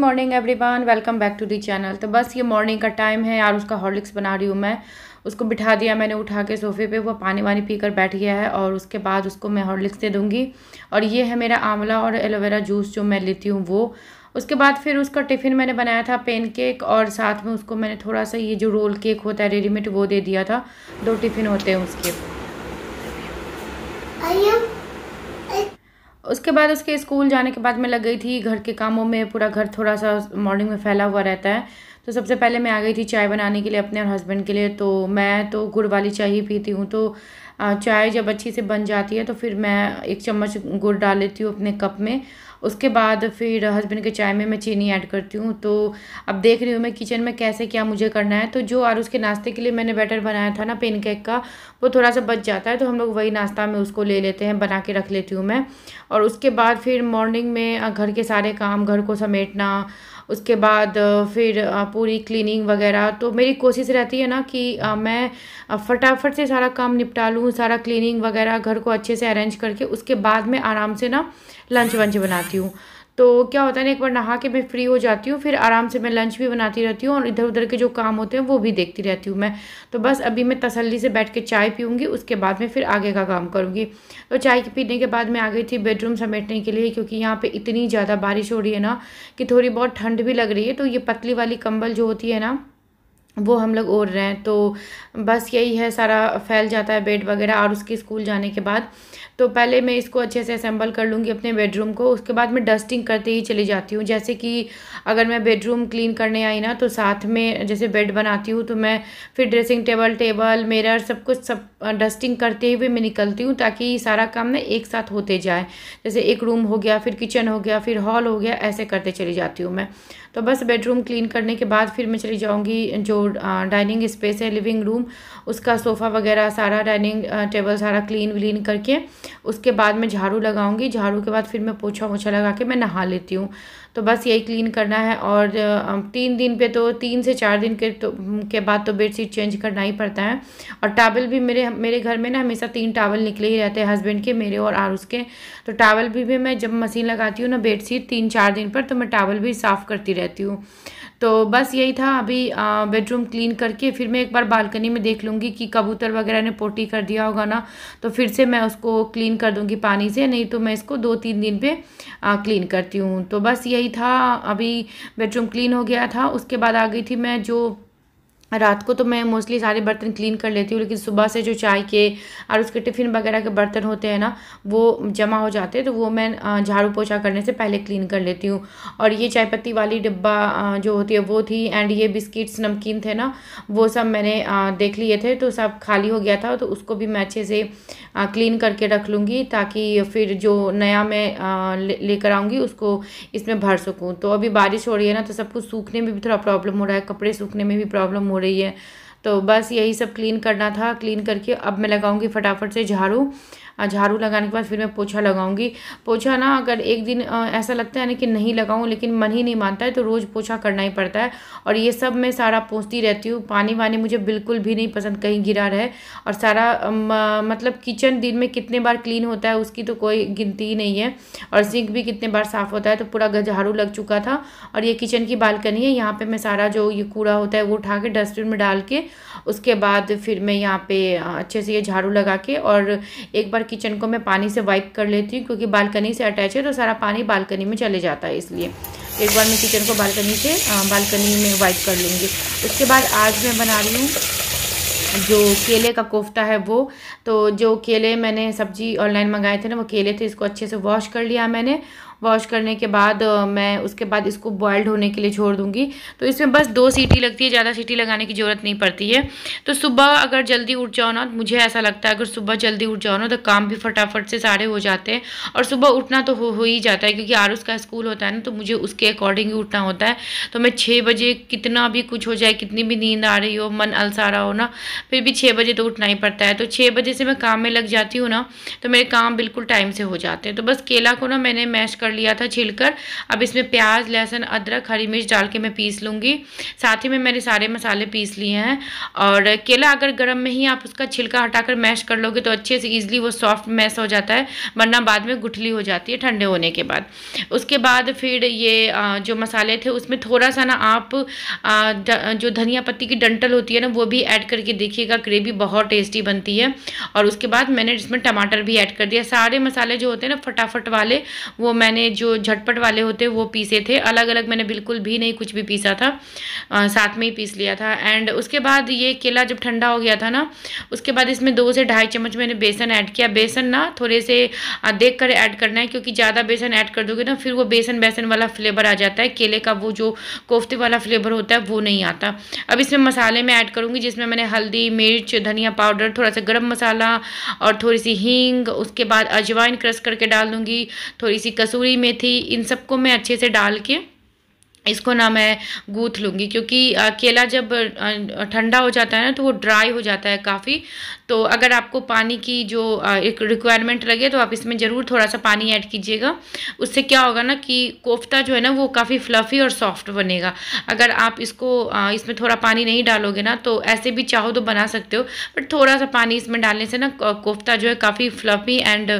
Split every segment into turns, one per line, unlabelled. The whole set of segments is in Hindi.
morning everyone welcome back to the channel तो बस ये मॉर्निंग का टाइम है यार उसका हॉर्लिक्स बना रही हूँ मैं उसको बिठा दिया मैंने उठा के सोफे पे वो पानी वानी पी कर बैठ गया है और उसके बाद उसको मैं हॉर्लिक्स दे दूँगी और ये है मेरा आंवला और एलोवेरा जूस जो मैं लेती हूँ वो उसके बाद फिर उसका टिफ़िन मैंने बनाया था पेन केक और साथ में उसको मैंने थोड़ा सा ये जो रोल केक होता है रेडीमेड वो दे दिया था दो टिफ़िन होते हैं उसके उसके बाद उसके स्कूल जाने के बाद मैं लग गई थी घर के कामों में पूरा घर थोड़ा सा मॉर्निंग में फैला हुआ रहता है तो सबसे पहले मैं आ गई थी चाय बनाने के लिए अपने और हस्बैंड के लिए तो मैं तो गुड़ वाली चाय ही पीती हूँ तो चाय जब अच्छी से बन जाती है तो फिर मैं एक चम्मच गुड़ डाल लेती हूँ अपने कप में उसके बाद फिर हस्बैंड के चाय में मैं चीनी ऐड करती हूँ तो अब देख रही हूँ मैं किचन में कैसे क्या मुझे करना है तो जो आर उसके नाश्ते के लिए मैंने बैटर बनाया था ना पेन केक का वो थोड़ा सा बच जाता है तो हम लोग वही नाश्ता में उसको ले लेते हैं बना के रख लेती हूँ मैं और उसके बाद फिर मॉर्निंग में घर के सारे काम घर को समेटना उसके बाद फिर पूरी क्लीनिंग वगैरह तो मेरी कोशिश रहती है ना कि मैं फटाफट से सारा काम निपटा लूँ सारा क्लीनिंग वगैरह घर को अच्छे से अरेंज करके उसके बाद में आराम से ना लंच वंच बनाती हूँ तो क्या होता है ना एक बार नहा के मैं फ्री हो जाती हूँ फिर आराम से मैं लंच भी बनाती रहती हूँ और इधर उधर के जो काम होते हैं वो भी देखती रहती हूँ मैं तो बस अभी मैं तसल्ली से बैठ के चाय पीऊँगी उसके बाद में फिर आगे का काम करूँगी तो चाय पीने के बाद मैं आ गई थी बेडरूम समेटने के लिए क्योंकि यहाँ पर इतनी ज़्यादा बारिश हो रही है ना कि थोड़ी बहुत ठंड भी लग रही है तो ये पतली वाली कम्बल जो होती है ना वो हम लोग ओढ़ रहे हैं तो बस यही है सारा फैल जाता है बेड वगैरह और उसके स्कूल जाने के बाद तो पहले मैं इसको अच्छे से असेंबल कर लूँगी अपने बेडरूम को उसके बाद मैं डस्टिंग करते ही चली जाती हूँ जैसे कि अगर मैं बेडरूम क्लीन करने आई ना तो साथ में जैसे बेड बनाती हूँ तो मैं फिर ड्रेसिंग टेबल टेबल मेरर सब कुछ सब डस्टिंग करते हुए मैं निकलती हूँ ताकि सारा काम ना एक साथ होते जाए जैसे एक रूम हो गया फिर किचन हो गया फिर हॉल हो गया ऐसे करते चली जाती हूँ मैं तो बस बेडरूम क्लीन करने के बाद फिर मैं चली जाऊँगी जो डाइनिंग स्पेस uh, है लिविंग रूम उसका सोफ़ा वगैरह सारा डाइनिंग टेबल uh, सारा क्लीन व्लीन करके उसके बाद मैं झाड़ू लगाऊंगी झाड़ू के बाद फिर मैं पोछा वोछा लगा के मैं नहा लेती हूँ तो बस यही क्लीन करना है और uh, तीन दिन पे तो तीन से चार दिन के तो के बाद तो बेडशीट चेंज करना ही पड़ता है और टावल भी मेरे मेरे घर में ना हमेशा तीन टावल निकले ही रहते हैं हस्बैंड के मेरे और आरुष के तो टावल भी, भी मैं जब मशीन लगाती हूँ ना बेडशीट तीन चार दिन पर तो मैं टावल भी साफ़ करती रहती हूँ तो बस यही था अभी बेडरूम क्लीन करके फिर मैं एक बार बालकनी में देख लूँगी कि कबूतर वगैरह ने पोटी कर दिया होगा ना तो फिर से मैं उसको क्लीन कर दूँगी पानी से नहीं तो मैं इसको दो तीन दिन पे क्लीन करती हूँ तो बस यही था अभी बेडरूम क्लीन हो गया था उसके बाद आ गई थी मैं जो रात को तो मैं मोस्टली सारे बर्तन क्लीन कर लेती हूँ लेकिन सुबह से जो चाय के और उसके टिफ़िन वगैरह के बर्तन होते हैं ना वो जमा हो जाते हैं तो वो मैं झाड़ू पोछा करने से पहले क्लीन कर लेती हूँ और ये चाय पत्ती वाली डिब्बा जो होती है वो थी एंड ये बिस्किट्स नमकीन थे ना वो सब मैंने देख लिए थे तो सब खाली हो गया था तो उसको भी मैं अच्छे से क्लीन करके रख लूँगी ताकि फिर जो नया मैं लेकर आऊँगी उसको इसमें भर सकूँ तो अभी बारिश हो रही है ना तो सब कुछ सूखने में भी थोड़ा प्रॉब्लम हो रहा है कपड़े सूखने में भी प्रॉब्लम हो रही है तो बस यही सब क्लीन करना था क्लीन करके अब मैं लगाऊंगी फटाफट से झाड़ू झाड़ू लगाने के बाद फिर मैं पोछा लगाऊंगी पोछा ना अगर एक दिन ऐसा लगता है ना कि नहीं लगाऊं लेकिन मन ही नहीं मानता है तो रोज़ पोछा करना ही पड़ता है और ये सब मैं सारा पोंछती रहती हूँ पानी वानी मुझे बिल्कुल भी नहीं पसंद कहीं गिरा रहे और सारा मतलब किचन दिन में कितने बार क्लीन होता है उसकी तो कोई गिनती ही नहीं है और सिंक भी कितने बार साफ़ होता है तो पूरा झाड़ू लग चुका था और ये किचन की बालकनी है यहाँ पर मैं सारा जो ये कूड़ा होता है वो उठा के डस्टबिन में डाल के उसके बाद फिर मैं यहाँ पे अच्छे से ये झाड़ू लगा के और एक बार किचन को मैं पानी से वाइप कर लेती हूँ क्योंकि बालकनी से अटैच है तो सारा पानी बालकनी में चले जाता है इसलिए एक बार मैं किचन को बालकनी से बालकनी में वाइप कर लूँगी उसके बाद आज मैं बना रही हूँ जो केले का कोफ्ता है वो तो जो केले मैंने सब्ज़ी ऑनलाइन मंगाए थे ना वो केले थे इसको अच्छे से वॉश कर लिया मैंने वॉश करने के बाद मैं उसके बाद इसको बॉयल्ड होने के लिए छोड़ दूंगी तो इसमें बस दो सीटी लगती है ज़्यादा सीटी लगाने की ज़रूरत नहीं पड़ती है तो सुबह अगर जल्दी उठ जाओ ना मुझे ऐसा लगता है अगर सुबह जल्दी उठ जाओ ना तो काम भी फटाफट से सारे हो जाते हैं और सुबह उठना तो हो, हो ही जाता है क्योंकि आर का स्कूल होता है ना तो मुझे उसके अकॉर्डिंग ही उठना होता है तो मैं छः बजे कितना भी कुछ हो जाए कितनी भी नींद आ रही हो मन अलसा रहा हो ना फिर भी छः बजे तो उठना ही पड़ता है तो छः बजे से मैं काम में लग जाती हूँ ना तो मेरे काम बिल्कुल टाइम से हो जाते हैं तो बस केला को ना मैंने मैश कर कर लिया था छीलकर अब इसमें प्याज लहसुन अदरक हरी मिर्च डाल के मैं पीस लूँगी साथ ही में मैंने सारे मसाले पीस लिए हैं और केला अगर गर्म में ही आप उसका छिलका हटाकर मैश कर लोगे तो अच्छे से ईजिली वो सॉफ्ट मैश हो जाता है वरना बाद में गुठली हो जाती है ठंडे होने के बाद उसके बाद फिर ये जो मसाले थे उसमें थोड़ा सा ना आप जो धनिया पत्ती की डंटल होती है ना वो भी ऐड करके देखिएगा ग्रेवी बहुत टेस्टी बनती है और उसके बाद मैंने इसमें टमाटर भी ऐड कर दिया सारे मसाले जो होते हैं ना फटाफट वाले वो मैंने मैंने जो झटपट वाले होते वो पीसे थे अलग अलग मैंने बिल्कुल भी नहीं कुछ भी पीसा था आ, साथ में ही पीस लिया था एंड उसके बाद ये केला जब ठंडा हो गया था ना उसके बाद इसमें दो से ढाई चम्मच मैंने बेसन ऐड किया बेसन ना थोड़े से देख कर ऐड करना है क्योंकि ज़्यादा बेसन ऐड कर दोगे ना फिर वो बेसन बेसन वाला फ्लेवर आ जाता है केले का वो जो कोफ्ते वाला फ्लेवर होता है वो नहीं आता अब इसमें मसाले में ऐड करूँगी जिसमें मैंने हल्दी मिर्च धनिया पाउडर थोड़ा सा गर्म मसाला और थोड़ी सी हींग उसके बाद अजवाइन क्रश करके डाल दूँगी थोड़ी सी कसूरी कसूरी मेथी इन सबको मैं अच्छे से डाल के इसको ना मैं गूँथ लूँगी क्योंकि केला जब ठंडा हो जाता है ना तो वो ड्राई हो जाता है काफ़ी तो अगर आपको पानी की जो एक रिक्वायरमेंट लगे तो आप इसमें ज़रूर थोड़ा सा पानी ऐड कीजिएगा उससे क्या होगा ना कि कोफ्ता जो है ना वो काफ़ी फ्लफ़ी और सॉफ्ट बनेगा अगर आप इसको इसमें थोड़ा पानी नहीं डालोगे ना तो ऐसे भी चाहो तो बना सकते हो बट थोड़ा सा पानी इसमें डालने से ना कोफ्ता जो है काफ़ी फ्लफ़ी एंड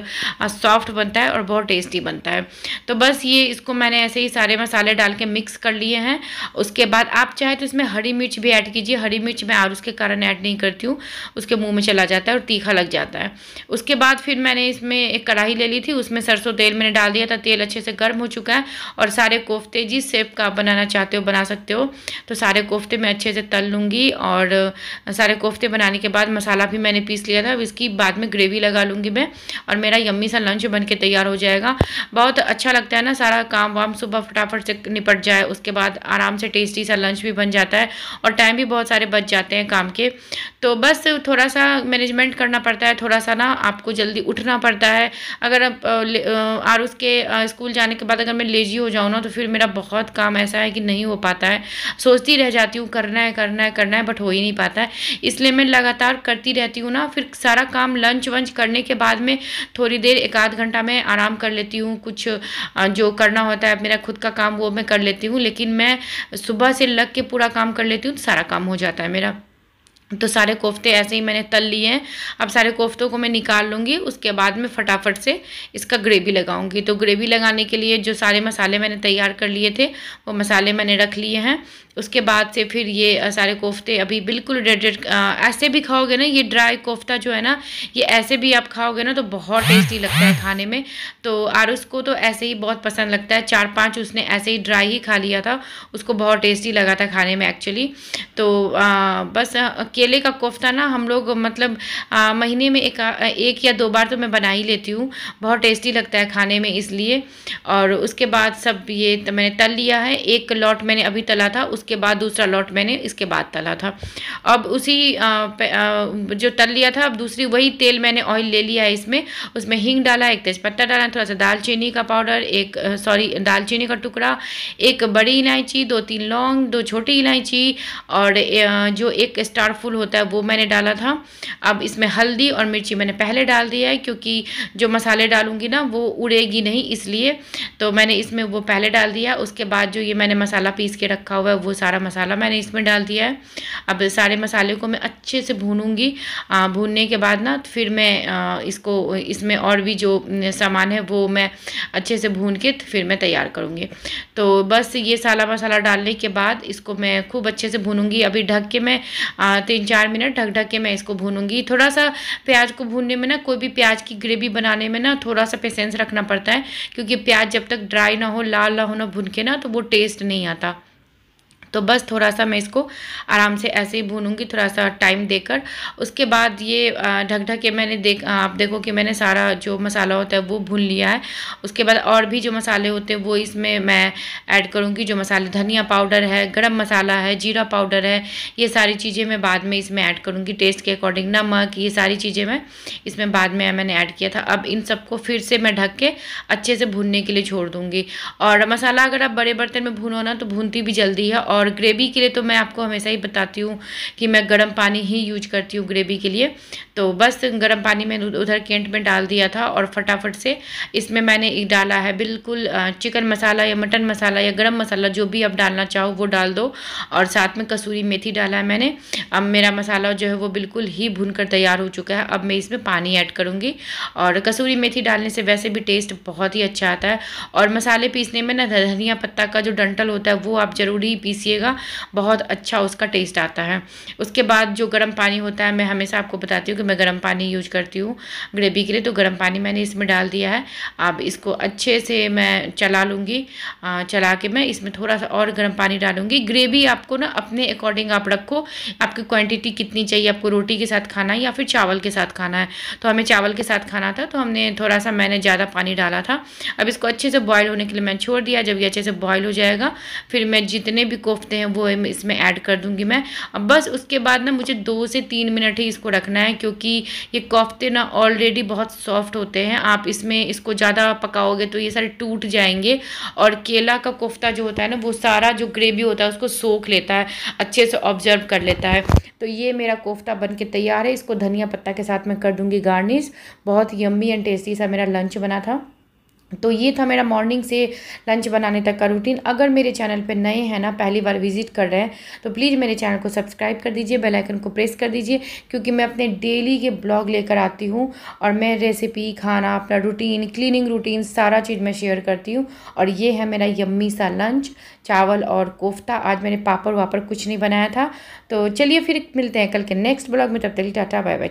सॉफ्ट बनता है और बहुत टेस्टी बनता है तो बस ये इसको मैंने ऐसे ही सारे मसाले डाल के मिक्स मिक्स कर लिए हैं उसके बाद आप चाहे तो इसमें हरी मिर्च भी ऐड कीजिए हरी मिर्च मैं और उसके कारण ऐड नहीं करती हूँ उसके मुँह में चला जाता है और तीखा लग जाता है उसके बाद फिर मैंने इसमें एक कढ़ाई ले ली थी उसमें सरसों तेल मैंने डाल दिया था तेल अच्छे से गर्म हो चुका है और सारे कोफ्ते जिस सेप का आप बनाना चाहते हो बना सकते हो तो सारे कोफ्ते मैं अच्छे से तल लूँगी और सारे कोफ्ते बनाने के बाद मसाला भी मैंने पीस लिया था अब इसकी बाद में ग्रेवी लगा लूँगी मैं और मेरा यम्मी सा लंच बन के तैयार हो जाएगा बहुत अच्छा लगता है ना सारा काम वाम सुबह फटाफट से निपट जाए है उसके बाद आराम से टेस्टी सा लंच भी बन जाता है और टाइम भी बहुत सारे बच जाते हैं काम के तो बस थोड़ा सा मैनेजमेंट करना पड़ता है थोड़ा सा ना आपको जल्दी उठना पड़ता है अगर आप आर उसके स्कूल जाने के बाद अगर मैं लेजी हो जाऊँ ना तो फिर मेरा बहुत काम ऐसा है कि नहीं हो पाता है सोचती रह जाती हूँ करना है करना है करना है बट हो ही नहीं पाता है इसलिए मैं लगातार करती रहती हूँ ना फिर सारा काम लंच वंच करने के बाद में थोड़ी देर एक आध घंटा मैं आराम कर लेती हूँ कुछ जो करना होता है मेरा खुद का काम वो मैं कर लेती हूँ लेकिन मैं सुबह से लग के पूरा काम कर लेती हूँ तो सारा काम हो जाता है मेरा तो सारे कोफ्ते ऐसे ही मैंने तल लिए हैं अब सारे कोफ्तों को मैं निकाल लूँगी उसके बाद मैं फटाफट से इसका ग्रेवी लगाऊंगी तो ग्रेवी लगाने के लिए जो सारे मसाले मैंने तैयार कर लिए थे वो मसाले मैंने रख लिए हैं उसके बाद से फिर ये सारे कोफ्ते अभी बिल्कुल रेड रेड ऐसे भी खाओगे ना ये ड्राई कोफ्ता जो है ना ये ऐसे भी आप खाओगे ना तो बहुत टेस्टी लगता है खाने में तो आरुष को तो ऐसे ही बहुत पसंद लगता है चार पाँच उसने ऐसे ही ड्राई ही खा लिया था उसको बहुत टेस्टी लगा था खाने में एक्चुअली तो बस केले का कोफ्ता ना हम लोग मतलब आ, महीने में एक एक या दो बार तो मैं बना ही लेती हूँ बहुत टेस्टी लगता है खाने में इसलिए और उसके बाद सब ये तो मैंने तल लिया है एक लॉट मैंने अभी तला था उसके बाद दूसरा लॉट मैंने इसके बाद तला था अब उसी आ, आ, जो तल लिया था अब दूसरी वही तेल मैंने ऑयल ले लिया है इसमें उसमें हींग डाला एक तेज़पत्ता डाला थोड़ा सा दालचीनी का पाउडर एक सॉरी दालचीनी का टुकड़ा एक बड़ी इलायची दो तीन लौंग दो छोटी इलायची और जो एक स्टार यूज़फुल होता है वो मैंने डाला था अब इसमें हल्दी और मिर्ची मैंने पहले डाल दिया है क्योंकि जो मसाले डालूंगी ना वो उड़ेगी नहीं इसलिए तो मैंने इसमें वो पहले डाल दिया उसके बाद जो ये मैंने मसाला पीस के रखा हुआ है वो सारा मसाला मैंने इसमें डाल दिया है अब सारे मसाले को मैं अच्छे से भूनूंगी भूनने के बाद ना फिर मैं इसको इसमें और भी जो सामान है वो मैं अच्छे से भून के फिर मैं तैयार करूँगी तो बस ये सारा मसाला डालने के बाद इसको मैं खूब अच्छे से भूनूंगी अभी ढक के मैं तीन चार मिनट ढक ढक के मैं इसको भूनूंगी थोड़ा सा प्याज को भूनने में ना कोई भी प्याज की ग्रेवी बनाने में ना थोड़ा सा पेशेंस रखना पड़ता है क्योंकि प्याज जब तक ड्राई ना हो लाल ना हो ना भून के ना तो वो टेस्ट नहीं आता तो बस थोड़ा सा मैं इसको आराम से ऐसे ही भूनूंगी थोड़ा सा टाइम देकर उसके बाद ये ढक ढक के मैंने देख आप देखो कि मैंने सारा जो मसाला होता है वो भून लिया है उसके बाद और भी जो मसाले होते हैं वो इसमें मैं ऐड करूँगी जो मसाले धनिया पाउडर है गर्म मसाला है जीरा पाउडर है ये सारी चीज़ें मैं बाद में इसमें ऐड करूँगी टेस्ट के अकॉर्डिंग नमक ये सारी चीज़ें मैं इसमें बाद में मैंने ऐड किया था अब इन सबको फिर से मैं ढक के अच्छे से भूनने के लिए छोड़ दूँगी और मसाला अगर आप बड़े बर्तन में भूनो ना तो भूनती भी जल्दी है और और ग्रेवी के लिए तो मैं आपको हमेशा ही बताती हूँ कि मैं गर्म पानी ही यूज करती हूँ ग्रेवी के लिए तो बस गर्म पानी मैंने उधर केंट में डाल दिया था और फटाफट से इसमें मैंने डाला है बिल्कुल चिकन मसाला या मटन मसाला या गर्म मसाला जो भी आप डालना चाहो वो डाल दो और साथ में कसूरी मेथी डाला है मैंने अब मेरा मसाला जो है वो बिल्कुल ही भून कर तैयार हो चुका है अब मैं इसमें पानी ऐड करूँगी और कसूरी मेथी डालने से वैसे भी टेस्ट बहुत ही अच्छा आता है और मसाले पीसने में ना धनिया पत्ता का जो डंटल होता है वो आप जरूरी पीसिए लीजिएगा बहुत अच्छा उसका टेस्ट आता है उसके बाद जो गर्म पानी होता है मैं हमेशा आपको बताती हूँ कि मैं गर्म पानी यूज करती हूँ ग्रेवी के लिए तो गर्म पानी मैंने इसमें डाल दिया है अब इसको अच्छे से मैं चला लूँगी चला के मैं इसमें थोड़ा सा और गर्म पानी डालूँगी ग्रेवी आपको ना अपने अकॉर्डिंग आप रखो आपकी क्वान्टिटी कितनी चाहिए आपको रोटी के साथ खाना है या फिर चावल के साथ खाना है तो हमें चावल के साथ खाना था तो हमने थोड़ा सा मैंने ज़्यादा पानी डाला था अब इसको अच्छे से बॉयल होने के लिए मैंने छोड़ दिया जब ये अच्छे से बॉयल हो जाएगा फिर मैं जितने भी को कोफ्ते हैं वो इसमें ऐड कर दूंगी मैं अब बस उसके बाद ना मुझे दो से तीन मिनट ही इसको रखना है क्योंकि ये कोफ्ते ना ऑलरेडी बहुत सॉफ्ट होते हैं आप इसमें इसको ज़्यादा पकाओगे तो ये सारे टूट जाएंगे और केला का कोफ्ता जो होता है ना वो सारा जो ग्रेवी होता है उसको सोख लेता है अच्छे से ऑब्जर्व कर लेता है तो ये मेरा कोफ्ता बन के तैयार है इसको धनिया पत्ता के साथ मैं कर दूँगी गार्निश बहुत यम्मी एंड टेस्टी सा मेरा लंच बना था तो ये था मेरा मॉर्निंग से लंच बनाने तक का रूटीन अगर मेरे चैनल पर नए हैं ना पहली बार विजिट कर रहे हैं तो प्लीज़ मेरे चैनल को सब्सक्राइब कर दीजिए बेल आइकन को प्रेस कर दीजिए क्योंकि मैं अपने डेली के ब्लॉग लेकर आती हूँ और मैं रेसिपी खाना अपना रूटीन क्लीनिंग रूटीन सारा चीज़ मैं शेयर करती हूँ और ये है मेरा यम्मी सा लंच चावल और कोफ्ता आज मैंने पापड़ वापड़ कुछ नहीं बनाया था तो चलिए फिर मिलते हैं कल के नेक्स्ट ब्लॉग में तब तक टाटा बाय बाय